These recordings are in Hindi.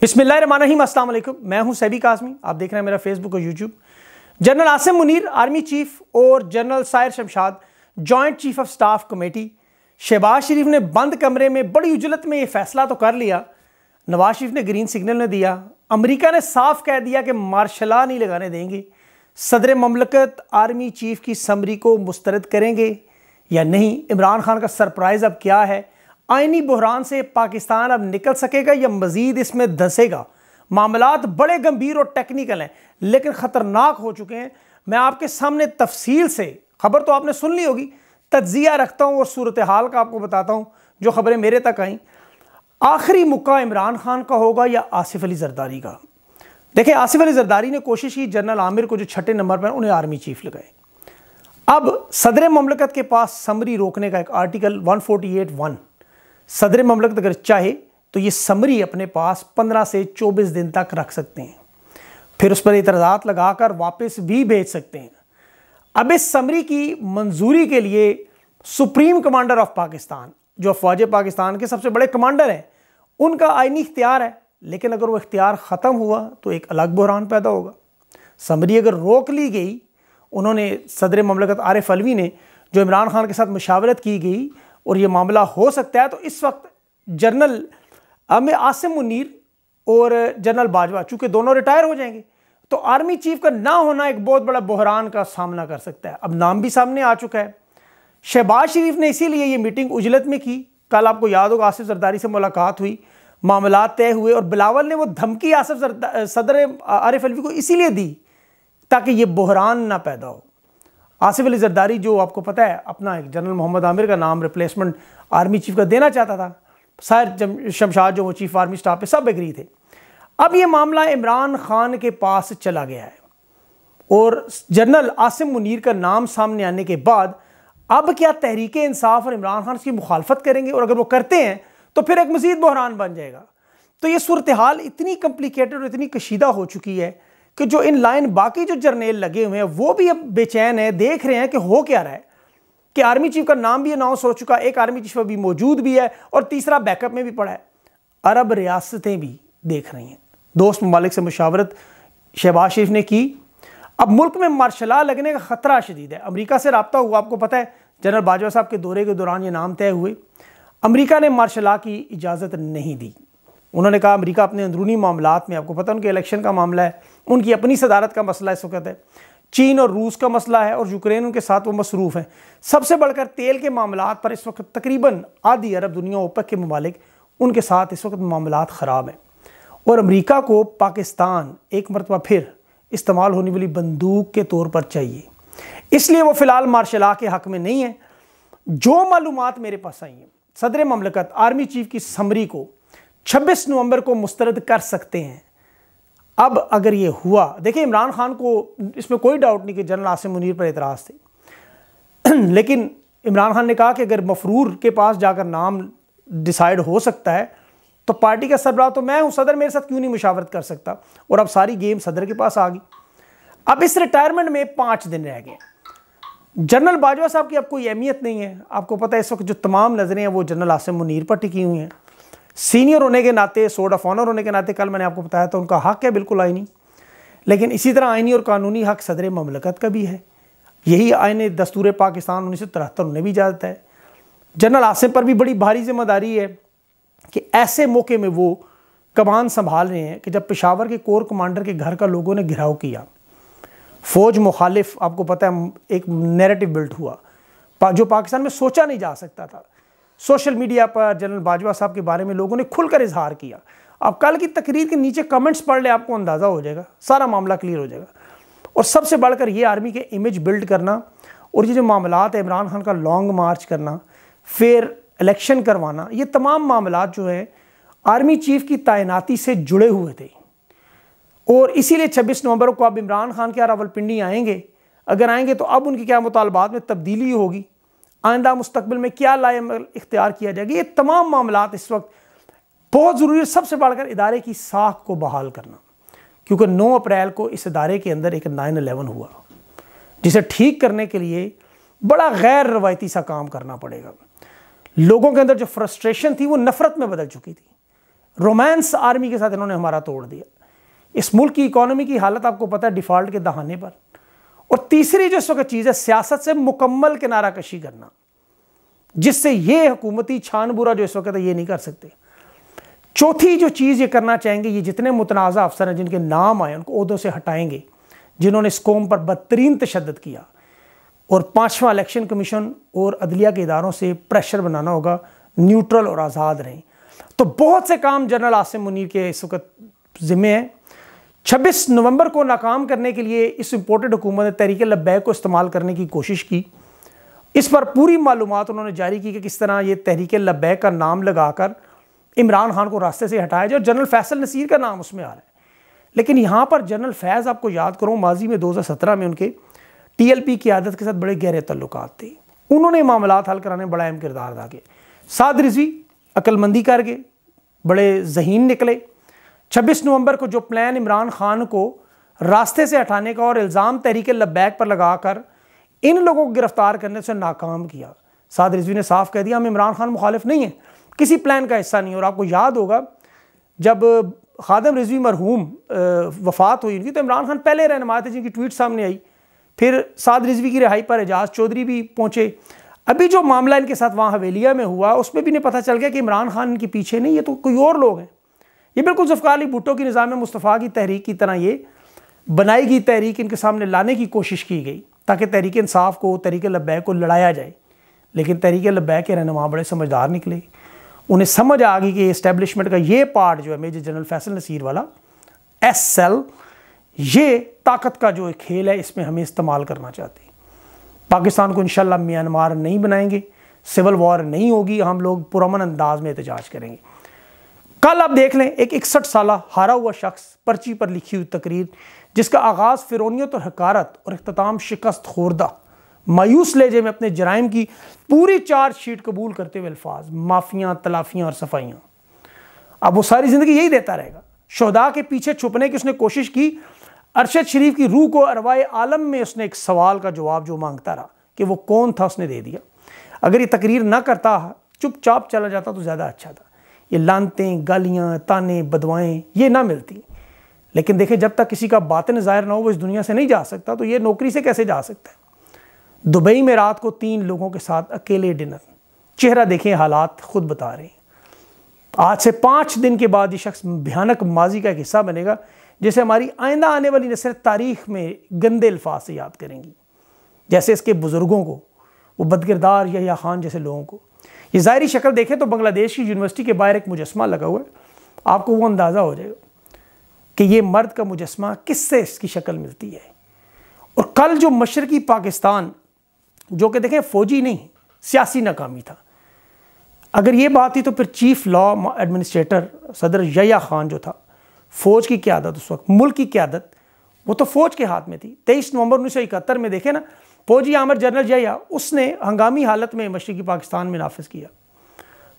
बिस्मिल्ल रही असलम मैं हूं सैबी काजमी आप देख रहे हैं मेरा फेसबुक और YouTube general Asim Munir army chief और general Sahir Shamshad joint chief of staff committee Shahbaz Sharif ने बंद कमरे में बड़ी उजलत में ये फैसला तो कर लिया नवाज शरीफ ने ग्रीन सिग्नल ने दिया अमरीका ने साफ कह दिया कि मार्शला नहीं लगाने देंगे सदर ममलकत आर्मी चीफ की समरी को मुस्तरद करेंगे या नहीं इमरान खान का सरप्राइज़ अब क्या है आइनी बहरान से पाकिस्तान अब निकल सकेगा या मज़ीद इसमें धसेगा मामला बड़े गंभीर और टेक्निकल हैं लेकिन ख़तरनाक हो चुके हैं मैं आपके सामने तफसील से खबर तो आपने सुन ली होगी तज्जिया रखता हूँ और सूरत हाल का आपको बताता हूँ जो खबरें मेरे तक आईं आखिरी मुक्का इमरान खान का होगा या आसिफ अली जरदारी का देखिए आसिफ अली जरदारी ने कोशिश की जनरल आमिर को जो छठे नंबर पर उन्हें आर्मी चीफ लगाए अब सदर ममलकत के पास समरी रोकने का एक आर्टिकल वन वन सदर ममलकत अगर चाहे तो ये समरी अपने पास 15 से 24 दिन तक रख सकते हैं फिर उस पर इतराज़ात लगाकर वापस भी भेज सकते हैं अब इस समरी की मंजूरी के लिए सुप्रीम कमांडर ऑफ पाकिस्तान जो अफवाज पाकिस्तान के सबसे बड़े कमांडर हैं उनका आइनी इख्तियार है लेकिन अगर वो इख्तियार ख़त्म हुआ तो एक अलग बहरान पैदा होगा समरी अगर रोक ली गई उन्होंने सदर ममलकत आरफ़ अलवी ने जो इमरान खान के साथ मशावरत की गई और ये मामला हो सकता है तो इस वक्त जनरल में आसिम मुनीर और जनरल बाजवा चूंकि दोनों रिटायर हो जाएंगे तो आर्मी चीफ का ना होना एक बहुत बड़ा बहरान का सामना कर सकता है अब नाम भी सामने आ चुका है शहबाज शरीफ ने इसीलिए ये मीटिंग उजलत में की कल आपको याद होगा आसिफ जरदारी से मुलाकात हुई मामला तय हुए और बिलावल ने वो धमकी आसिफ सदर आरिफ अलवी को इसीलिए दी ताकि ये बहरान ना पैदा हो आसिफ अली जरदारी जो आपको पता है अपना एक जनरल मोहम्मद आमिर का नाम रिप्लेसमेंट आर्मी चीफ का देना चाहता था शायद शमशाद जो वो चीफ आर्मी स्टाफ पे सब एग्री थे अब ये मामला इमरान खान के पास चला गया है और जनरल आसिम मुनीर का नाम सामने आने के बाद अब क्या तहरीक इंसाफ और इमरान खान की मुखालफत करेंगे और अगर वो करते हैं तो फिर एक मजीद बहरान बन जाएगा तो ये सूरत हाल इतनी कम्प्लिकेटेड और इतनी कशीदा हो चुकी है कि जो इन लाइन बाकी जो जर्नेल लगे हुए हैं वो भी अब बेचैन है देख रहे हैं कि हो क्या रहा है कि आर्मी चीफ का नाम भी अनाउंस हो चुका एक आर्मी चीफ अभी मौजूद भी है और तीसरा बैकअप में भी पड़ा है अरब रियासतें भी देख रही हैं दोस्त ममालिक से मुशावरत शहबाज शरीफ ने की अब मुल्क में मार्शला लगने का ख़तरा शदीद है अमरीका से रबता हुआ आपको पता है जनरल बाजवा साहब के दौरे के दौरान ये नाम तय हुए अमरीका ने मार्शला की इजाज़त नहीं दी उन्होंने कहा अमरीका अपने अंदरूनी मामला में आपको पता उनके इलेक्शन का मामला है उनकी अपनी सदारत का मसला इस वक्त है चीन और रूस का मसला है और यूक्रेन उनके साथ वो मसरूफ़ हैं सबसे बढ़कर तेल के मामला पर इस वक्त तकरीबन आधी अरब दुनिया ओपक के ममालिक उनके साथ इस वक्त मामला ख़राब हैं और अमरीका को पाकिस्तान एक मरतबा फिर इस्तेमाल होने वाली बंदूक के तौर पर चाहिए इसलिए वो फ़िलहाल मार्शल आ के हक में नहीं है जो मालूम मेरे पास आई हैं सदर ममलकत आर्मी चीफ की समरी को 26 नवंबर को मुस्तरद कर सकते हैं अब अगर ये हुआ देखिए इमरान खान को इसमें कोई डाउट नहीं कि जनरल आसिम मुनीर पर एतराज़ थे लेकिन इमरान खान ने कहा कि अगर मफरूर के पास जाकर नाम डिसाइड हो सकता है तो पार्टी का सरबराह तो मैं हूँ सदर मेरे साथ क्यों नहीं मुशावरत कर सकता और अब सारी गेम सदर के पास आ गई अब इस रिटायरमेंट में पाँच दिन रह गए जनरल बाजवा साहब की अब कोई अहमियत नहीं है आपको पता है इस वक्त जो तमाम नज़रें हैं वो जनरल आसिम मुनीर पर टिकी हुई हैं सीनियर होने के नाते सोड ऑफ ऑनर होने के नाते कल मैंने आपको बताया था उनका हक है बिल्कुल आइनी लेकिन इसी तरह आइनी और कानूनी हक सदर ममलकत का भी है यही आयन दस्तूर पाकिस्तान उन्नीस सौ तिहत्तर उन्हें भी इजाज़त है जनरल आसिम पर भी बड़ी भारी जिम्मेदारी है कि ऐसे मौके में वो कमान संभाल रहे हैं कि जब पेशावर के कोर कमांडर के घर का लोगों ने घिराव किया फ़ौज मुखालिफ आपको पता है एक नैरेटिव बिल्ट हुआ जो पाकिस्तान में सोचा नहीं जा सकता था सोशल मीडिया पर जनरल बाजवा साहब के बारे में लोगों ने खुलकर इजहार किया आप कल की तकरीर के नीचे कमेंट्स पढ़ लें आपको अंदाज़ा हो जाएगा सारा मामला क्लियर हो जाएगा और सबसे बढ़कर ये आर्मी के इमेज बिल्ड करना और ये जो मामला है इमरान खान का लॉन्ग मार्च करना फिर इलेक्शन करवाना ये तमाम मामला जो है आर्मी चीफ की तैनाती से जुड़े हुए थे और इसीलिए 26 नवंबर को अब इमरान खान के रावलपिंडी आएंगे अगर आएंगे तो अब उनके क्या मुतालबात में तब्दीली होगी आइंदा मुस्तबिल में क्या लाए इख्तियार किया जाएगा ये तमाम मामला इस वक्त बहुत ज़रूरी है सबसे बढ़कर इदारे की साख को बहाल करना क्योंकि 9 अप्रैल को इस इदारे के अंदर एक 9/11 हुआ जिसे ठीक करने के लिए बड़ा गैर रवायती सा काम करना पड़ेगा लोगों के अंदर जो फ्रस्ट्रेशन थी वो नफ़रत में बदल चुकी थी रोमांस आर्मी के साथ इन्होंने हमारा तोड़ दिया इस मुल्क की इकोनॉमी की हालत आपको पता है डिफ़ॉल्ट के दहाने पर और तीसरी जो इस वक्त चीज़ है सियासत से मुकम्मल किनारा कशी करना जिससे ये हुकूमती बुरा जो इस वक्त है ये नहीं कर सकते चौथी जो चीज़ ये करना चाहेंगे ये जितने मुतनाज़ अफसर हैं जिनके नाम आए उनको उहदों से हटाएंगे जिन्होंने इस कौम पर बदतरीन तशद किया और पाँचवा इलेक्शन कमीशन और अदलिया के इदारों से प्रेशर बनाना होगा न्यूट्रल और आज़ाद रहें तो बहुत से काम जनरल आसिम मुनीर के इस वक्त ज़िम्मे हैं छब्बीस नवंबर को नाकाम करने के लिए इस इम्पोर्टेड हुकूमत ने तहरीक लब्बैक को इस्तेमाल करने की कोशिश की इस पर पूरी मालूम उन्होंने जारी की कि किस तरह ये तहरीक लब्बैक का नाम लगाकर इमरान खान को रास्ते से हटाया जाए और जनरल फैसल नसीर का नाम उसमें आ रहा है लेकिन यहाँ पर जनरल फैज़ आपको याद करो माजी में 2017 में उनके टीएलपी की आदत के साथ बड़े गहरे तल्लुक थे उन्होंने मामला हल कराने में बड़ा अहम किरदार अदा किया साद रिजवी अक्लमंदी करके बड़े जहीन निकले 26 नवंबर को जो प्लान इमरान खान को रास्ते से हटाने का और इल्ज़ाम तहरीक लब्बैक पर लगाकर इन लोगों को गिरफ्तार करने से नाकाम किया साद रिजवी ने साफ कह दिया हम इमरान खान मुखालिफ नहीं हैं किसी प्लान का हिस्सा नहीं और आपको याद होगा जब खादम रिजवी मरहूम वफात हुई उनकी तो इमरान खान पहले रहनमाय थे जिनकी ट्वीट सामने आई फिर साद रिजवी की रिहाई पर एजाज चौधरी भी पहुँचे अभी जो मामला इनके साथ वहाँ हवेलिया में हुआ उसमें भी नहीं पता चल गया कि इमरान खान इनके पीछे नहीं ये तो कोई और लोग हैं ये बिल्कुल जफ़ार अली भुट्टो की निज़ाम मुस्तफ़ा की तहरीक की तरह ये बनाई गई तहरीक इनके सामने लाने की कोशिश की गई ताकि तहरीक इंसाफ को तहरीक लब्बैक को लड़ाया जाए लेकिन तहरीक लब्बैक के रहनुमा बड़े समझदार निकले उन्हें समझ आ गई कि इस्टेबलिशमेंट का ये पार्ट जो है मेजर जनरल फैसल नसीर वाला एस सेल ये ताकत का जो खेल है इसमें हमें इस्तेमाल करना चाहते हैं पाकिस्तान को इन म्यांमार नहीं बनाएंगे सिविल वॉर नहीं होगी हम लोग पुरमन अंदाज में एहतजाज करेंगे कल आप देख लें एक इकसठ साल हारा हुआ शख्स पर्ची पर लिखी हुई तकरीर जिसका आगाज़ फिरोनीत और हकारत और अख्ताम शिकस्त खोरदा मायूस लहजे में अपने जराइम की पूरी चार्ज शीट कबूल करते हुए अल्फाज माफिया तलाफियाँ और सफाइयाँ अब वो सारी ज़िंदगी यही देता रहेगा शहदा के पीछे छुपने की उसने कोशिश की अरशद शरीफ की रूह को अरवाए आलम में उसने एक सवाल का जवाब जो मांगता रहा कि वो कौन था उसने दे दिया अगर ये तकरीर ना करता चुपचाप चला जाता तो ज़्यादा अच्छा था ये लानतें गालियाँ ताने बदवाएँ ये ना मिलती लेकिन देखें जब तक किसी का बातन ज़ाहिर ना हो वो इस दुनिया से नहीं जा सकता तो ये नौकरी से कैसे जा सकता है दुबई में रात को तीन लोगों के साथ अकेले डिनर चेहरा देखें हालात खुद बता रहे हैं आज से पाँच दिन के बाद ये शख्स भयानक माजी का एक हिस्सा बनेगा जिसे हमारी आइंदा आने वाली नस्ल तारीख में गंदे अल्फाज से याद करेंगी जैसे इसके बुज़ुर्गों को वो बदकिरदार या खान जैसे लोगों को ये ज़ाहरी शक्ल देखें तो बांग्लादेश की यूनिवर्सिटी के बाहर एक मुजस्मा लगा हुआ है आपको वो अंदाज़ा हो जाएगा कि ये मर्द का मुजस्मा किससे इसकी शक्ल मिलती है और कल जो मशरकी पाकिस्तान जो कि देखें फ़ौजी नहीं सियासी नाकामी था अगर ये बात थी तो फिर चीफ लॉ एडमिनिस्ट्रेटर सदर यया खान जो था फ़ौज की क्यादत उस वक्त मुल्क की क्यादत वो तो फ़ौज के हाथ में थी तेईस नवंबर उन्नीस में देखें ना फौजी आमर जनरल जया उसने हंगामी हालत में मशरक़ी पाकिस्तान में नाफज किया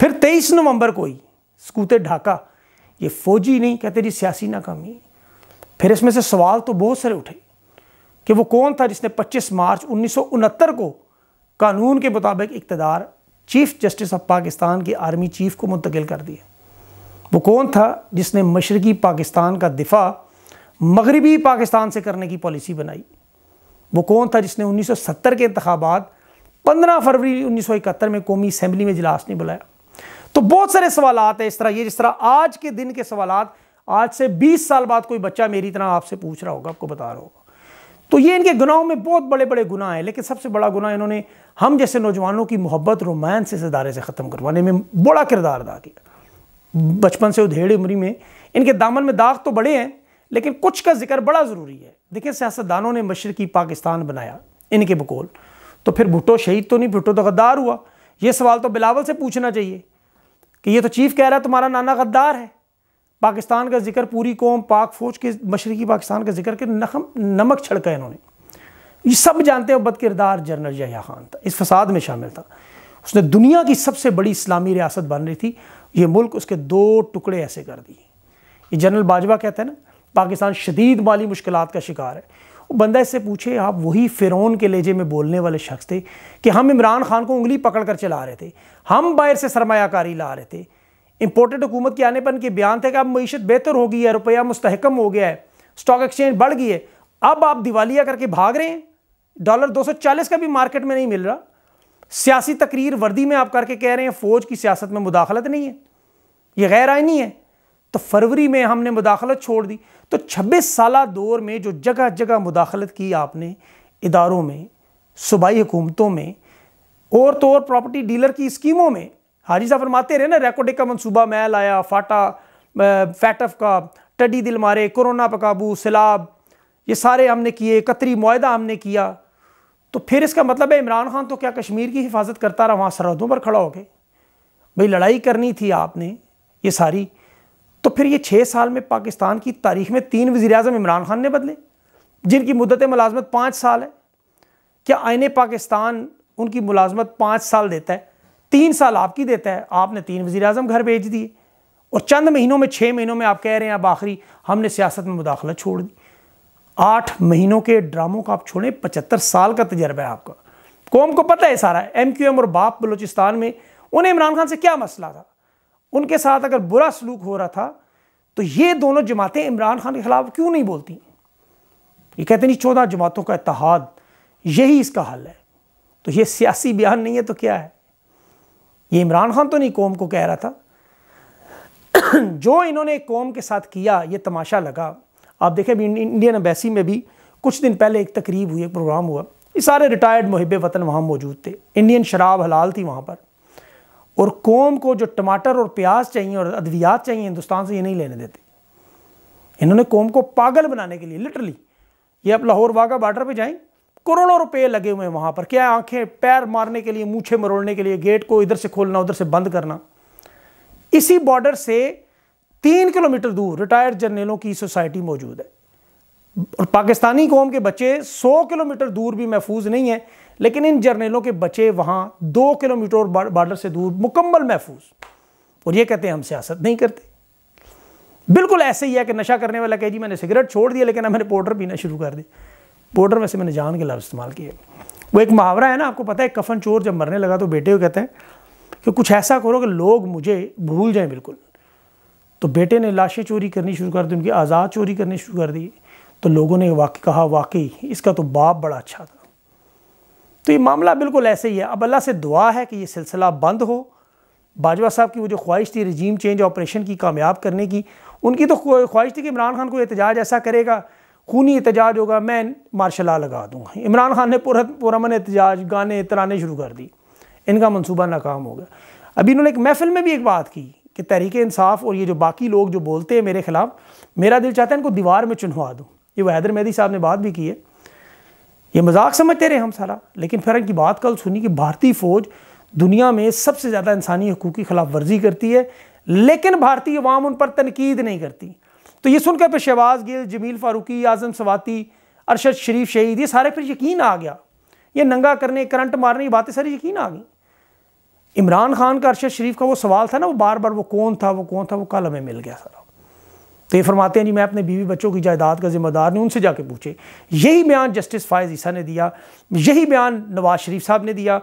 फिर तेईस नवंबर को ही स्कूते ढाका ये फ़ौजी नहीं कहते जी सियासी नाकामी फिर इसमें से सवाल तो बहुत सारे उठे कि वो कौन था जिसने 25 मार्च उन्नीस को कानून के मुताबिक इकतदार चीफ जस्टिस ऑफ पाकिस्तान के आर्मी चीफ को मुंतकिल कर दिया वो कौन था जिसने मशरक़ी पाकिस्तान का दिफा मगरबी पाकिस्तान से करने की पॉलिसी बनाई वो कौन था जिसने 1970 के इंतबात 15 फरवरी 1971 में कौमी असम्बली में इजलास नहीं बुलाया तो बहुत सारे सवाल हैं इस तरह ये जिस तरह आज के दिन के सवाल आज से 20 साल बाद कोई बच्चा मेरी तरह आपसे पूछ रहा होगा आपको बता रहा होगा तो ये इनके गुनाहों में बहुत बड़े बड़े गुनाह हैं लेकिन सबसे बड़ा गुनाह इन्होंने हम जैसे नौजवानों की मोहब्बत रोमांस इस इदारे से ख़त्म करवाने में बड़ा किरदार अदा किया बचपन से उधेड़ उम्री में इनके दामन में दाग तो बड़े हैं लेकिन कुछ का जिक्र बड़ा ज़रूरी है देखिए सियासतदानों ने मशरकी पाकिस्तान बनाया इनके बकोल तो फिर भुट्टो शहीद तो नहीं भुट्टो तो गद्दार हुआ ये सवाल तो बिलावल से पूछना चाहिए कि ये तो चीफ कह रहा है तुम्हारा नाना गद्दार है पाकिस्तान का जिक्र पूरी कौम पाक फौज के मशरकी पाकिस्तान का जिक्र के नखम नमक छिड़का इन्होंने ये सब जानते हो किरदार जनरल जया खान था इस फसाद में शामिल था उसने दुनिया की सबसे बड़ी इस्लामी रियासत बन रही थी ये मुल्क उसके दो टुकड़े ऐसे कर दिए ये जनरल बाजवा कहते हैं ना पाकिस्तान शदीद माली मुश्किल का शिकार है बंदा इससे पूछे आप वही फ़िरौन के लेजे में बोलने वाले शख्स थे कि हम इमरान खान को उंगली पकड़ कर चला रहे थे हम बाहर से सरमाकारी ला रहे थे इंपोर्टेड हुकूमत के आने पर इनके बयान थे कि अब मीशत बेहतर हो गई है रुपया मुस्तकम हो गया है स्टॉक एक्सचेंज बढ़ गई है अब आप दिवालिया करके भाग रहे हैं डॉलर 240 का भी मार्केट में नहीं मिल रहा सियासी तकरीर वर्दी में आप करके कह रहे हैं फ़ौज की सियासत में मुदाखलत नहीं है यह गैर आइनी है तो फरवरी में हमने मुदाखलत छोड़ दी तो 26 साल दौर में जो जगह जगह मुदाखलत की आपने इदारों में सूबाई हुकूमतों में और तो और प्रॉपर्टी डीलर की स्कीमों में हाजी साहब फरमाते रहे ना रेकोडे का मनसूबा मैल आया फाटा फैटफ का टडी दिल मारे कोरोना पर काबू सैलाब ये सारे हमने किए कतरी माहा हमने किया तो फिर इसका मतलब है इमरान खान तो क्या कश्मीर की हिफाजत करता रहा वहाँ सरहदों पर खड़ा हो गए भाई लड़ाई करनी थी आपने ये सारी तो फिर ये छः साल में पाकिस्तान की तारीख में तीन वजी अजम इमरान खान ने बदले जिनकी मुदत मुलाजमत पाँच साल है क्या आयने पाकिस्तान उनकी मुलाजमत पाँच साल देता है तीन साल आपकी देता है आपने तीन वजी अजम घर भेज दिए और चंद महीनों में छः महीनों में आप कह रहे हैं अब आखिरी हमने सियासत में मुदाखलत छोड़ दी आठ महीनों के ड्रामों का आप छोड़ें पचहत्तर साल का तजर्बा है आपका कौम को पता है सारा एम क्यू एम और बाप बलोचिस्तान में उन्हें इमरान खान से क्या मसला था उनके साथ अगर बुरा सलूक हो रहा था तो ये दोनों जमातें इमरान खान के खिलाफ क्यों नहीं बोलती ये कहते नहीं चौदह जमातों का इतिहाद यही इसका हल है तो ये सियासी बयान नहीं है तो क्या है ये इमरान खान तो नहीं कौम को कह रहा था जो इन्होंने कौम के साथ किया ये तमाशा लगा आप देखें अभी इंडियन एम्बेसी में भी कुछ दिन पहले एक तकरीब हुई एक प्रोग्राम हुआ ये सारे रिटायर्ड मुहब वतन वहाँ मौजूद थे इंडियन शराब हलाल थी वहाँ पर और कौम को जो टमाटर और प्याज चाहिए और अद्वियात चाहिए हिंदुस्तान से ये नहीं लेने देते इन्होंने कौम को पागल बनाने के लिए लिटरली ये आप लाहौर वाघा बॉर्डर पे जाएं करोड़ों रुपए लगे हुए हैं वहाँ पर क्या आंखें पैर मारने के लिए मूछे मरोड़ने के लिए गेट को इधर से खोलना उधर से बंद करना इसी बॉर्डर से तीन किलोमीटर दूर रिटायर्ड जर्नलों की सोसाइटी मौजूद है और पाकिस्तानी कौम के बच्चे 100 किलोमीटर दूर भी महफूज नहीं है लेकिन इन जर्नलों के बच्चे वहाँ दो किलोमीटर बॉर्डर से दूर मुकम्मल महफूज और ये कहते हैं हम सियासत नहीं करते बिल्कुल ऐसे ही है कि नशा करने वाला कह जी मैंने सिगरेट छोड़ दिया लेकिन मैंने पाउडर पीना शुरू कर दिया पाउडर वैसे मैंने जान के लफ्ज़ इस्तेमाल किया वो एक मुहावरा है ना आपको पता है कफन चोर जब मरने लगा तो बेटे को कहते हैं कि कुछ ऐसा करो कि लोग मुझे भूल जाएं बिल्कुल तो बेटे ने लाशें चोरी करनी शुरू कर दी उनकी आज़ाद चोरी करनी शुरू कर दी तो लोगों ने वाकई कहा वाकई इसका तो बाप बड़ा अच्छा था तो ये मामला बिल्कुल ऐसे ही है अब अल्लाह से दुआ है कि ये सिलसिला बंद हो बाजवा साहब की वो जो ख्वाहिश थी रजीम चेंज ऑपरेशन की कामयाब करने की उनकी तो ख्वाहिश थी कि इमरान खान को एहतजाज ऐसा करेगा खूनी एहतजाज होगा मैं मार्शल ला लगा दूँगा इमरान खान ने पूरा पुरमन एहतजाज गाने तराने शुरू कर दी इनका मनसूबा नाकाम हो गया अभी इन्होंने एक महफिल में भी एक बात की कि तहरीक इंसाफ और ये जो बाकी लोग जो बोलते हैं मेरे ख़िलाफ़ मेरा दिल चाहता है इनको दीवार में चुनवा दूँ ये वैदर हैदर मेहदी साहब ने बात भी की है ये मजाक समझते रहे हम सारा लेकिन फिर इनकी बात कल सुनी कि भारतीय फ़ौज दुनिया में सबसे ज़्यादा इंसानी हकूक़ की खिलाफ वर्जी करती है लेकिन भारतीय अवाम उन पर तनकीद नहीं करती तो ये सुनकर फिर शहबाज गिल जमील फारूकी आज़म सवाती अरशद शरीफ शहीद ये सारे फिर यकीन आ गया ये नंगा करने करंट मारने की बातें सारी यकीन आ गई इमरान खान का अरशद शरीफ का वो सवाल था ना वो बार बार वो कौन था वो कौन था वो कल हमें मिल गया सारा तो ये फरमाते हैं जी मैं अपने बीवी बच्चों की जायदाद का जिम्मेदार नहीं उनसे जाके पूछे यही बयान जस्टिस फायज ईसा ने दिया यही बयान नवाज शरीफ साहब ने दिया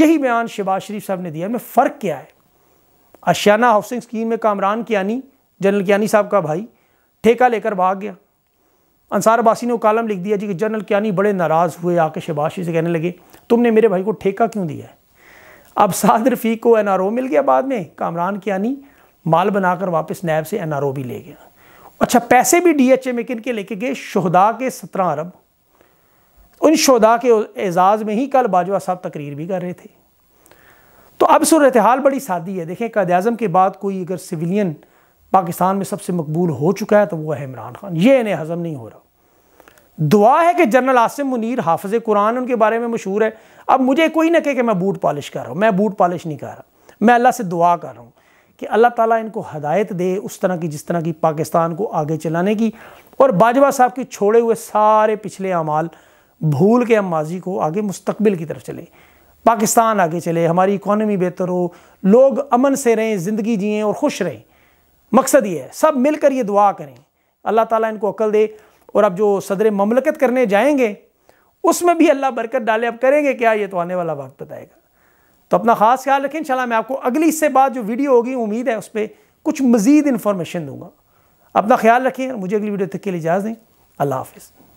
यही बयान शहबाज शरीफ साहब ने दिया मैं फ़र्क क्या है अशियाना हाउसिंग स्कीम में कामरान कियानी जनरल कियानी साहब का भाई ठेका लेकर भाग गया अंसार अबासी ने वो कॉलम लिख दिया जी कि जनरल कियानी बड़े नाराज़ हुए आके शरीफ से कहने लगे तुमने मेरे भाई को ठेका क्यों दिया है अब साद रफ़ीक को एन मिल गया बाद में कामरान कियानी माल बनाकर वापस नैब से एन भी ले गया अच्छा पैसे भी डी एच ए में किन के लेके गए शहदा के सत्रह अरब उन शहदा के एजाज़ में ही कल बाजवा साहब तकरीर भी कर रहे थे तो अब सूरत हाल बड़ी सादी है देखें कायद अजम के बाद कोई अगर सिविलियन पाकिस्तान में सबसे मकबूल हो चुका है तो वो है इमरान खान ये इन्हें हजम नहीं हो रहा दुआ है कि जनरल आसिम मुनीर हाफज कुरान उनके बारे में मशहूर है अब मुझे कोई ना कहे कि मैं बूट पॉलिश कर रहा हूँ मैं बूट पॉलिश नहीं कर रहा मैं अल्लाह से दुआ कर रहा हूँ कि अल्लाह ताला इनको हदायत दे उस तरह की जिस तरह की पाकिस्तान को आगे चलाने की और बाजवा साहब के छोड़े हुए सारे पिछले अमाल भूल के हम माजी को आगे मुस्तबिल की तरफ चले पाकिस्तान आगे चले हमारी इकानमी बेहतर हो लोग अमन से रहें ज़िंदगी जिएँ और खुश रहें मकसद ये है सब मिलकर ये दुआ करें अल्लाह ताला इनको अकल दे और अब जो सदर ममलकत करने जाएंगे उसमें भी अल्लाह बरकत डाले अब करेंगे क्या ये तो आने वाला वक्त बताएगा तो अपना ख़ास ख्याल रखें इंशाल्लाह मैं आपको अगली इससे बाद जो वीडियो होगी उम्मीद है उस पर कुछ मज़ीद इन्फॉर्मेशन दूंगा अपना ख्याल रखें मुझे अगली वीडियो तक के लिए इजाज़ दें अल्लाह हाफिज़